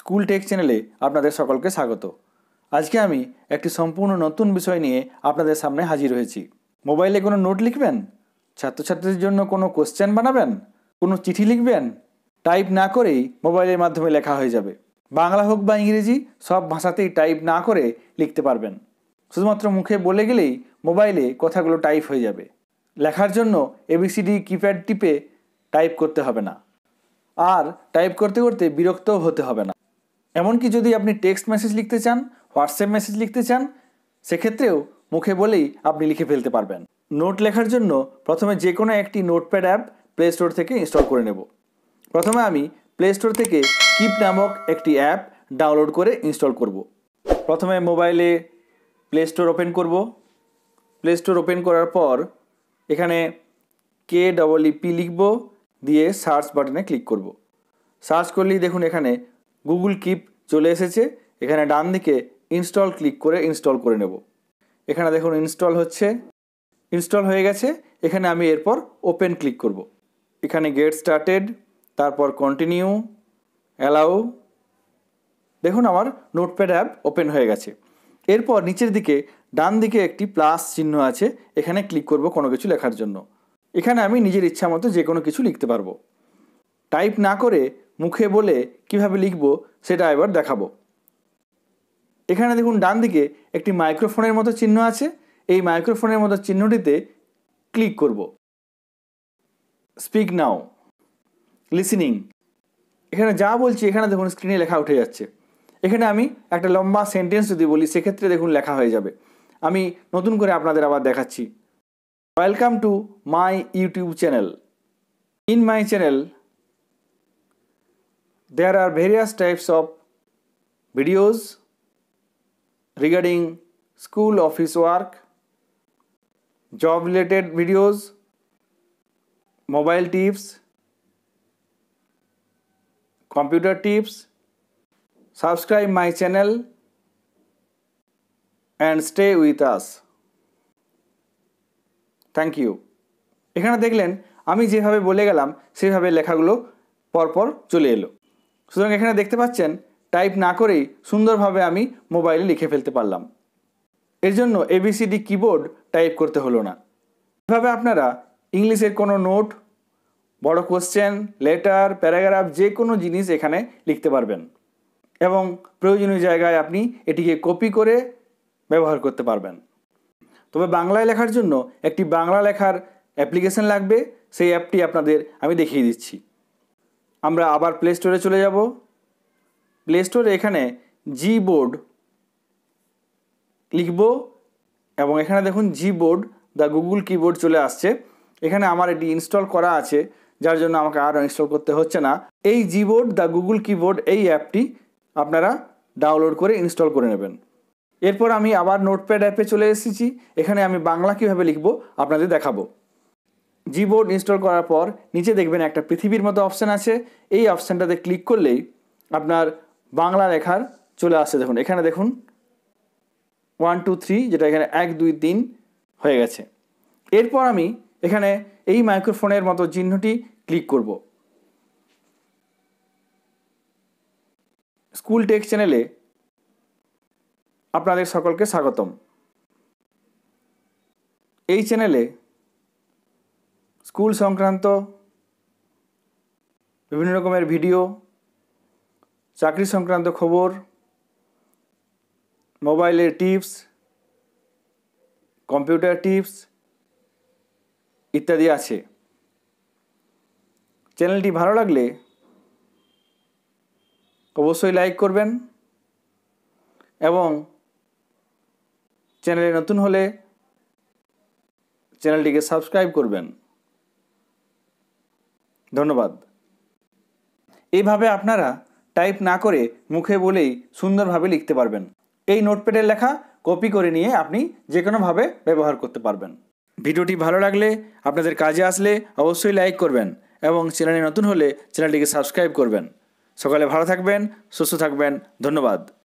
School take চ্যানেলে আপনাদের সকলকে স্বাগত আজকে আমি একটি সম্পূর্ণ নতুন বিষয় নিয়ে আপনাদের সামনে হাজির হয়েছি মোবাইলে কোনো নোট লিখবেন ছাত্রছাত্রীদের জন্য কোনো কোশ্চেন বানাবেন কোনো চিঠি লিখবেন টাইপ না করেই মোবাইলের মাধ্যমে লেখা হয়ে যাবে বাংলা হোক বা ইংরেজি সব ভাষাতেই টাইপ না করে লিখতে পারবেন শুধুমাত্র মুখে বলে গেলেই মোবাইলে কথাগুলো টাইপ হয়ে যাবে লেখার জন্য এবিসিডি কিপ্যাড টিপে টাইপ করতে হবে না আর টাইপ করতে করতে বিরক্তও হতে হবে না এমনকি যদি আপনি টেক্সট মেসেজ লিখতে চান হোয়াটসঅ্যাপ মেসেজ লিখতে চান সেক্ষেত্রেও মুখে বলেই আপনি লিখে ফেলতে পারবেন নোট লেখার জন্য প্রথমে যে কোনো একটি নোটপ্যাড অ্যাপ প্লে স্টোর থেকে ইনস্টল করে নেব প্রথমে আমি প্লে স্টোর থেকে কিপ নামক একটি অ্যাপ ডাউনলোড করে ইনস্টল করব। প্রথমে মোবাইলে প্লে স্টোর ওপেন করব প্লে স্টোর ওপেন করার পর এখানে কে ডবল পি লিখব দিয়ে সার্চ বাটনে ক্লিক করব। সার্চ করলেই দেখুন এখানে গুগল কিপ চলে এসেছে এখানে ডান দিকে ইনস্টল ক্লিক করে ইনস্টল করে নেব এখানে দেখুন ইনস্টল হচ্ছে ইনস্টল হয়ে গেছে এখানে আমি এরপর ওপেন ক্লিক করব। এখানে গেট স্টার্টেড তারপর কন্টিনিউ অ্যালাউ দেখুন আমার নোটপ্যাড অ্যাপ ওপেন হয়ে গেছে এরপর নিচের দিকে ডান দিকে একটি প্লাস চিহ্ন আছে এখানে ক্লিক করব কোনো কিছু লেখার জন্য এখানে আমি নিজের ইচ্ছা মতো যে কোনো কিছু লিখতে পারবো টাইপ না করে মুখে বলে কিভাবে লিখব সেটা এবার দেখাবো এখানে দেখুন ডান দিকে একটি মাইক্রোফোনের মতো চিহ্ন আছে এই মাইক্রোফোনের মতো চিহ্নটিতে ক্লিক করব স্পিক নাও লিসনিং এখানে যা বলছি এখানে দেখুন স্ক্রিনে লেখা উঠে যাচ্ছে এখানে আমি একটা লম্বা সেন্টেন্স যদি বলি সেক্ষেত্রে দেখুন লেখা হয়ে যাবে আমি নতুন করে আপনাদের আবার দেখাচ্ছি welcome to my YouTube channel in my channel there are various types of videos regarding school office work job related videos mobile tips computer tips subscribe my channel and stay with us thank you এখানে দেখলেন আমি যেভাবে বলে গেলাম সেভাবে লেখাগুলো পরপর চলে এলো সুতরাং এখানে দেখতে পাচ্ছেন টাইপ না করেই সুন্দরভাবে আমি মোবাইলে লিখে ফেলতে পারলাম এর জন্য এবিসিডি কিবোর্ড টাইপ করতে হলো না এভাবে আপনারা ইংলিশের কোনো নোট বড় কোশ্চেন লেটার প্যারাগ্রাফ যে কোনো জিনিস এখানে লিখতে পারবেন এবং প্রয়োজনীয় জায়গায় আপনি এটিকে কপি করে ব্যবহার করতে পারবেন তবে বাংলায় লেখার জন্য একটি বাংলা লেখার অ্যাপ্লিকেশন লাগবে সেই অ্যাপটি আপনাদের আমি দেখিয়ে দিচ্ছি আমরা আবার প্লে স্টোরে চলে যাব প্লে স্টোরে এখানে জি বোর্ড লিখব এবং এখানে দেখুন Gboard the Google keyboard চলে আসছে এখানে আমার এটি ইনস্টল করা আছে যার জন্য আমাকে আর ইনস্টল করতে হচ্ছে না এই Gboard the Google keyboard এই অ্যাপটি আপনারা ডাউনলোড করে ইনস্টল করে নেবেন এরপর আমি আবার নোটপ্যাড অ্যাপে চলে এসেছি এখানে আমি বাংলা কীভাবে লিখব আপনাদের দেখাবো জিবোর্ড ইনস্টল করার পর নিচে দেখবেন একটা পৃথিবীর মতো অপশান আছে এই অপশানটাতে ক্লিক করলেই আপনার বাংলা লেখার চলে আসে দেখুন এখানে দেখুন ওয়ান টু থ্রি যেটা এখানে এক দুই তিন হয়ে গেছে এরপর আমি এখানে এই মাইক্রোফোনের মতো চিহ্নটি ক্লিক করব স্কুল টেক চ্যানেলে আপনাদের সকলকে স্বাগতম এই চ্যানেলে স্কুল সংক্রান্ত বিভিন্ন রকমের ভিডিও চাকরি সংক্রান্ত খবর মোবাইলের টিপস কম্পিউটার টিপস ইত্যাদি আছে চ্যানেলটি ভালো লাগলে অবশ্যই লাইক করবেন এবং চ্যানেলে নতুন হলে চ্যানেলটিকে সাবস্ক্রাইব করবেন ধন্যবাদ এইভাবে আপনারা টাইপ না করে মুখে বলেই সুন্দরভাবে লিখতে পারবেন এই নোটপ্যাডের লেখা কপি করে নিয়ে আপনি যে কোনোভাবে ব্যবহার করতে পারবেন ভিডিওটি ভালো লাগলে আপনাদের কাজে আসলে অবশ্যই লাইক করবেন এবং চ্যানেলে নতুন হলে চ্যানেলটিকে সাবস্ক্রাইব করবেন সকালে ভালো থাকবেন সুস্থ থাকবেন ধন্যবাদ